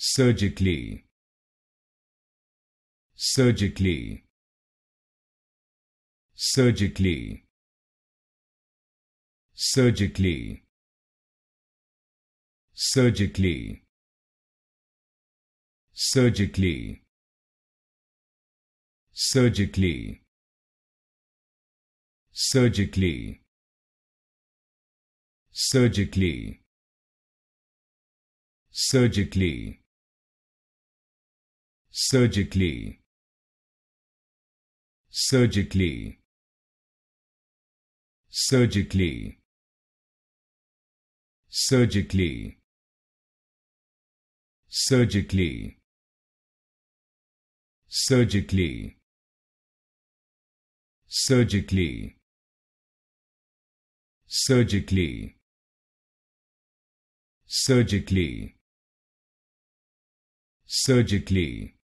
surgically surgically surgically surgically surgically surgically surgically surgically surgically surgically surgically surgically surgically surgically surgically surgically surgically surgically surgically surgically